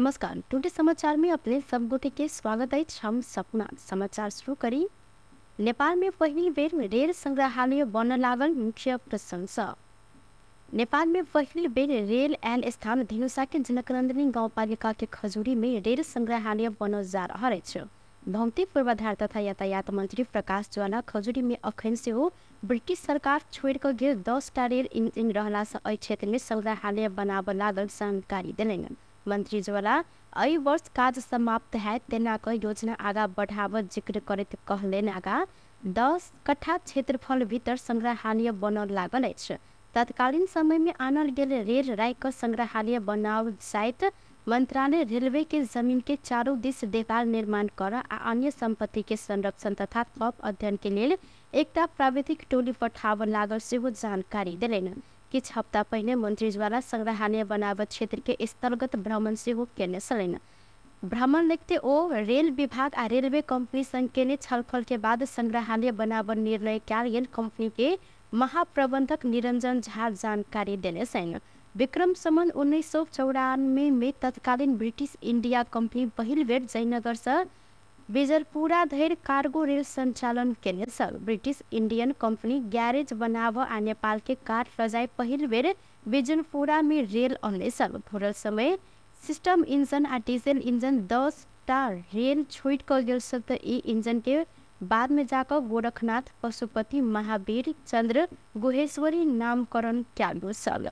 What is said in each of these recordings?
नमस्कार टुडे समाचार में अपने सब गोटे के स्वागत है हम सपना समाचार शुरू करी नेपाल में पहली बेर रेल संग्रहालय बन लागल मुख्य प्रशंसा नेपाल में पहली बेर रेल एन स्थान धनुषा के जनकनंदिनी गाँवपालिका के खजूरी में रेल संग्रहालय बन जा रहा है भौतिक पूर्वाधार तथा यातायात मंत्री प्रकाश ज्वाला खजूरी में अखन से हो ब्रिटिश सरकार छोड़ कर गेल दस टा रेल इन्जिन रहला से क्षेत्र में संग्रहालय बनाब लागल जानकारी दिलेंगन मुख्यमंत्रीज्वाला एहि वर्ष काज समाप्त हैत तेना योजना आगा बढाव जिक्र करैत कहलनि आगाँ दस कठा क्षेत्रफल भित्र संग्रहालय बनऽ लागल अछि तत्कालीन समयमे आनल गेल रेल राखिकऽ संग्रहालय बनाउ जाइत मन्त्रालय रेलवे के जमीन के चारू दिस देवाल निर्माण गर आ अन्य सम्पत्तिके संरक्षण तथा थप अध्ययन के लेल एकटा प्राविधिक टोली पठाव लागल सेहो जानकारी देलनि किछु हप्ता पहिने मंत्री सङ्ग्रहालय बनावट बनाबय क्षेत्रके स्थलगत भ्रमण सेहो केने छलैन भ्रमण लगिते ओ रेल विभाग आ रेलवे कम्पनी सङ्घ छलफलके बाद सङ्ग्रहालय बनाबय निर्णय कयल गेल कम्पनीके महाप्रबन्धक निरञ्जन झा जानकारी देने छन् विक्रम सम्म उन्नाइस सौ चौरानब्बेमै तत्कालीन ब्रिटिस इन्डिया कम्पनी पहिल बेर जयनगरसँग बेजरपुरा धरि कार्गो रेल सञ्चालन केन्द्र छ ब्रिटिस इन्डियन कम्पनी ग्यारेज बनाव आ नेपालकै कार रजाइ पहिल बेर बेजनपुरामे रेल अनने छल समय सिस्टम इन्जन आ डिजल इन्जन दसटा रेल छोइट कऽ गेल छल त यी इन्जनके बादमे जाक गोरखनाथ पशुपति महावीर चन्द्र गुहेश्वरी नामकरण कयल सर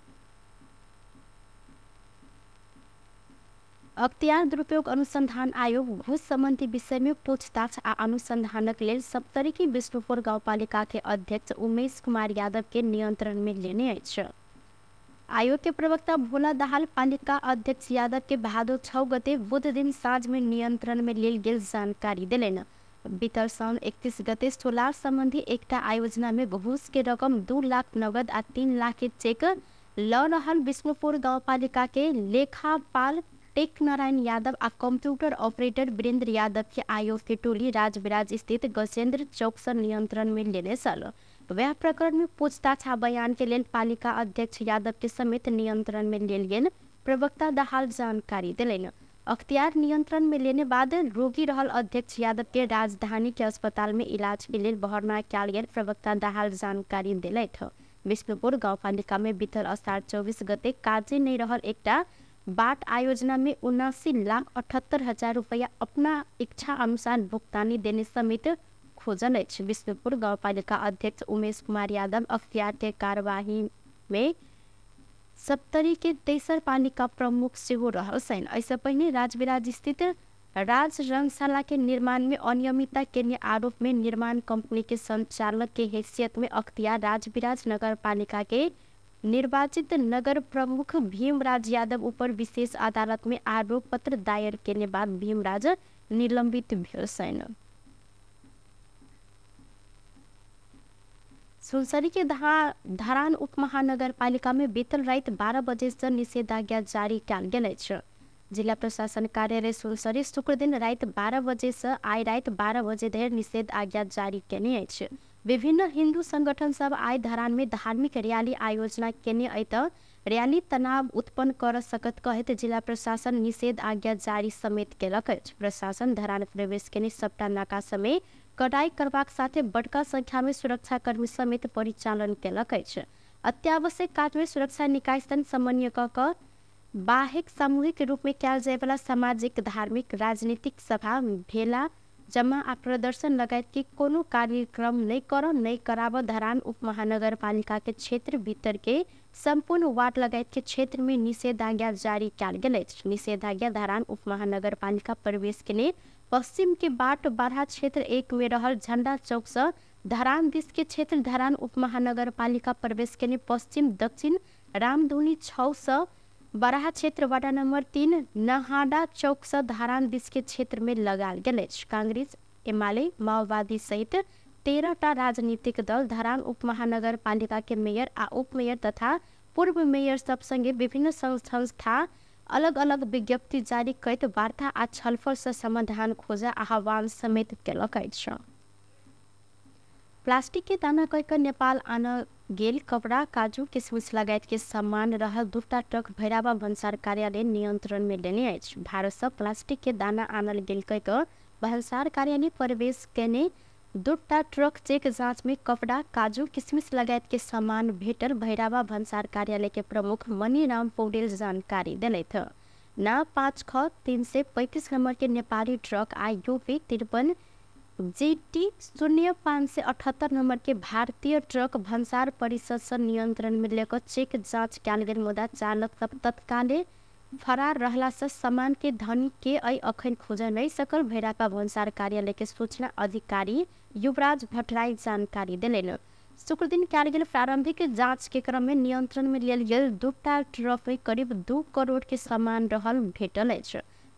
अख्तियार दुरुपयोग अनुसन्धान आयोग घुस सम्बन्धी विषयमा पूछताछ आ अनुसन्धानक लेल सप्तरीकी विष्णुपुर गाउँपालिकाके अध्यक्ष उमेश कुमार यादवके नियन्त्रणमे लेने अछि आयोगके प्रवक्ता भोला दाहाल पालिका अध्यक्ष यादवके बहादुर छ गते बुध दिन साँझमे नियन्त्रणमे लेल गेल जानकारी देलनि बितल साउन एकतिस गते सोलार सम्बन्धी एकटा आयोजनामे घुसके रकम दू लाख नगद आ तीन लाखके चेक लऽ रहल विष्णुपुर गाउँपालिकाके लेखापाल टेक नारायण यादव आ कम्प्युटर अपरेटर वीरेन्द्र यादव के आयोग के टोली राजविराज स्थित गजेन्द्र चौक से नियंत्रण में लेने सल वह प्रकरण में पूछताछ आ बयान के लेल पालिका अध्यक्ष यादव के समेत नियंत्रण में लेल गेल प्रवक्ता दहाल जानकारी दिलन अख्तियार नियंत्रण में लेने बाद रोगी रहल अध्यक्ष यादव के राजधानी के अस्पताल में इलाज के लिए बहरना कल गेल प्रवक्ता दहाल जानकारी दिलथि विष्णुपुर गाउँपालिकामे बितल असार चौबिस गते काजे नै रहल एकटा बाट आयोजना में उनासी लाख अठहत्तर हजार रुपया अपना इच्छा अनुसार भुगतानी देने समेत खोजन विष्णुपुर विष्णुपुर पालिका अध्यक्ष उमेश कुमार यादव अख्तियार के कार्यवाही में सप्तरी के तेसर पालिका प्रमुख से रहल छन् एहिसँ पहिने राजविराज स्थित राज निर्माण में अनियमितता आरोप में निर्माण कंपनी के संचालक के हैसियत में अख्तियार राजविराज के निर्वाचित नगर प्रमुख भीमराज यादव ऊपर विशेष अदालत आरोप पत्र दायर केने बाद भीमराज निलंबित भेल सुनसरी के धरान उप महानगरपालिका में बीतल राति बारह बजे से निषेधाज्ञा जारी कयल गेल जिला प्रशासन कार्यालय सुनसरी शुक्र दिन रात बारह बजे से आइ रात बारह बजे धरि निषेध आज्ञा जारी केने अछि विभिन्न हिन्दू संगठन सब आइ धरान धार्मिक रैली आयोजना केने अइ त रैली तनाव उत्पन्न कर सकत कहैत जिला प्रशासन निषेध आज्ञा जारी समेत केलक अछि प्रशासन धरान प्रवेश केने सबटा नाका समय कटाई करबाक साथे बड़का संख्यामे सुरक्षाकर्मी समेत परिचालन केलक अछि अत्यावश्यक काजमे सुरक्षा निकाय सन समन्वय कऽ कऽ बाहेक सामूहिक रूपमे कयल जायवला सामाजिक धार्मिक राजनीतिक सभा भेला जम्मा प्रदर्शन के कोनो कार्यक्रम नै करो नै कराब धरान उपमहानगरपालिकाके क्षेत्र भितरके सम्पूर्ण वार्ड लगायतके क्षेत्रमे निषेधाज्ञा जारी कयल गेल अछि निषेधाज्ञा धरान उपमहानगरपालिका प्रवेशके लेल पश्चिमके बाट बारहा क्षेत्र एकमे रहल झण्डा चौकसँ धरान दिसके क्षेत्र धरान उपमहानगरपालिका प्रवेशके लेल पश्चिम दक्षिण रामधुनी छौसँ बराहा क्षेत्र वाडा नम्बर तिन नहाडा स धारान बिस्के क्षेत्रमे लगाल गेल काङ्ग्रेस एमाले माओवादी सहित तेह्रवटा राजनीतिक दल धरान उपमहानगरपालिकाके मेयर आ उपमेयर तथा पूर्व मेयर सबसँगै विभिन्न संस्था अलग अलग विज्ञप्ति जारी कैत वार्ता आ छलफलसँग समाधान खोजा आह्वान समेत केलक अछि प्लास्टिकके दाना कहिके नेपाल आन गेल कपडा काजू किसमिस लगायतके सामान रहल दूटा ट्रक भैरावा भन्सार कार्यालय नियन्त्रणमे लेने अछि भारतसँ प्लास्टिकके दाना आनल गेल कहिके भन्सार कार्यालय प्रवेश कयने दूटा ट्रक चेक जाँचमे कपडा काजू किसमिस लगायतके सामान भेटल भैरावा भन्सार कार्यालयके प्रमुख मणिराम पौडेल जानकारी थ न पाँच ख तिन सय पैँतिस नम्बरके नेपाली ट्रक आ यूपी जेटी शून्य पाँच सय अठहत्तर नम्बरके भारतीय ट्रक भन्सार परिषदसँ नियन्त्रण मिलेको चेक जाँच कयल चालक तत्कालै फरार के धन के ऐ अखन खोज नै सकल भैराका भन्सार के सूचना अधिकारी युवराज भट्टराई जानकारी देलनि शुक्र दिन कयल के प्रारम्भिक में क्रममा में लेल गेल दूटा ट्रफमे करिब दू के सामान रहल भेटल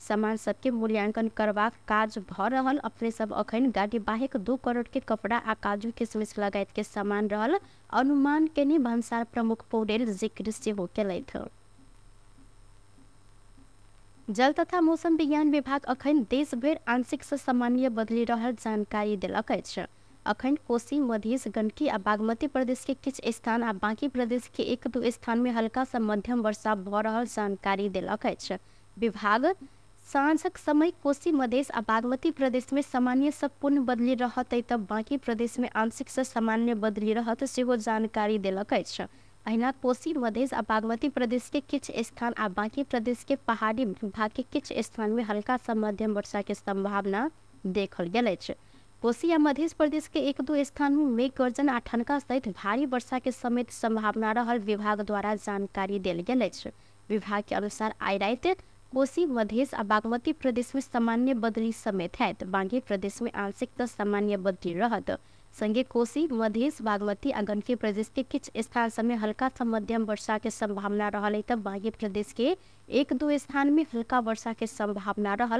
सामान सबके मूल्यांकन करवा काज भऽ अपने सब अखन गाड़ी बाहिक दू करोड़ के कपड़ा आ काजू किशमिश लगायत के सामान रहा अनुमान केने भंसार प्रमुख पौडेल जिक्र सेहो केलथि जल तथा मौसम विज्ञान विभाग अखन देश भर आंशिक से सामान्य बदलि रहा जानकारी दिलक अखन कोसी मधेश गंडकी आ बागमती प्रदेश के किस स्थान आ बाकी प्रदेश के एक दू स्थान में हल्का से मध्यम वर्षा भ रहा जानकारी दिलक विभाग सांझक समय कोशी मधेस आ बागमती प्रदेश में सामान्य से पूर्ण बदली रहतै त बाकी प्रदेश में आंशिक से सामान्य बदली रहत सेहो जानकारी दिलक अछि अहिना कोशी मधेस आ बागमती प्रदेश के किछु स्थान आ बाकी प्रदेश के पहाड़ी भाग के किछु स्थान में हल्का से मध्यम वर्षा के संभावना देखल गेल अछि कोशी आ मध्य प्रदेश के एक दू स्थान में मेघ गर्जन आ ठनका सहित भारी वर्षा के समेत संभावना रहल विभाग द्वारा जानकारी देल गेल अछि विभाग के अनुसार आइ राति कोसी मधेश और बागमती प्रदेश में सामान्य बदली समेत हैत तो बांकी प्रदेश में आंशिक त तो सामान्य बदली रहत संगे कोसी मधेश बागमती आ गंडकी प्रदेश के किस स्थान सब में हल्का से मध्यम वर्षा के संभावना रहा त तो बांकी प्रदेश के एक दो स्थान में हल्का वर्षा के संभावना रहा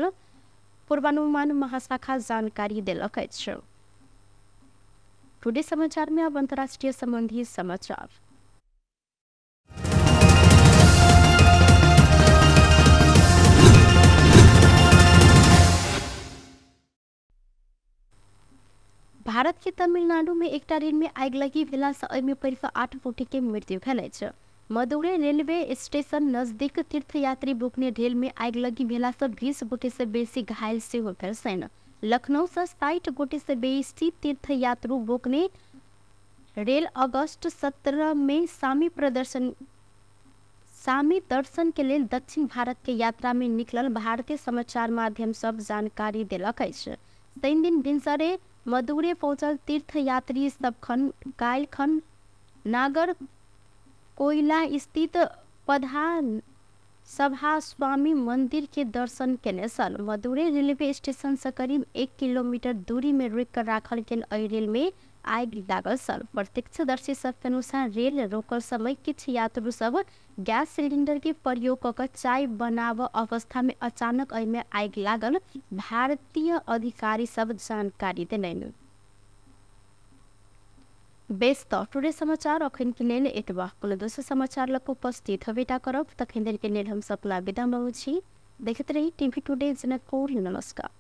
पूर्वानुमान महाशाखा जानकारी दिलक अछि टुडे समाचार में अब अंतर्राष्ट्रीय संबंधी समाचार भारत के तमिलनाडु में एक रेल में आग लगी भेला सँ एहिमे पड़ि कऽ आठ गोटेके मृत्यु भेल अछि मदुरै रेलवे स्टेशन नजदीक तीर्थयात्री बुकने रेल में आग लगी भेला सँ बीस गोटे से बेसी घायल सेहो भेल लखनऊ से साठ गोटे से बेसी तीर्थयात्रु बुकने रेल अगस्त सत्रह में सामी प्रदर्शन सामी दर्शन के लिए दक्षिण भारत के यात्रा में निकलल भारतीय समाचार माध्यम सब जानकारी दिलक अछि दिन भिनसरे मदुरे पहुँचल तीर्थयात्री सबखन काल्हिखन नागर कोइला स्थित पधा सभा स्वामी मंदिर के दर्शन केने सन रेलवे स्टेशन से एक किलोमीटर दूरी में रोक कर राखल गेल एहि रेल में आगि लागल छल प्रत्यक्षदर्शी सबके अनुसार रेल रोकल समय किछु यात्रु सब गैस सिलेंडर के प्रयोग कऽ कऽ चाय अवस्था में अचानक एहिमे आग लागल भारतीय अधिकारी सब जानकारी देलनि बेस तो टुडे समाचार अखन के लेल एतबा कुल दोसर समाचार लक उपस्थित हेबेटा करब तखन के लेल हम सब विदा मगू छी देखते रही टीवी टुडे जनकपुर नमस्कार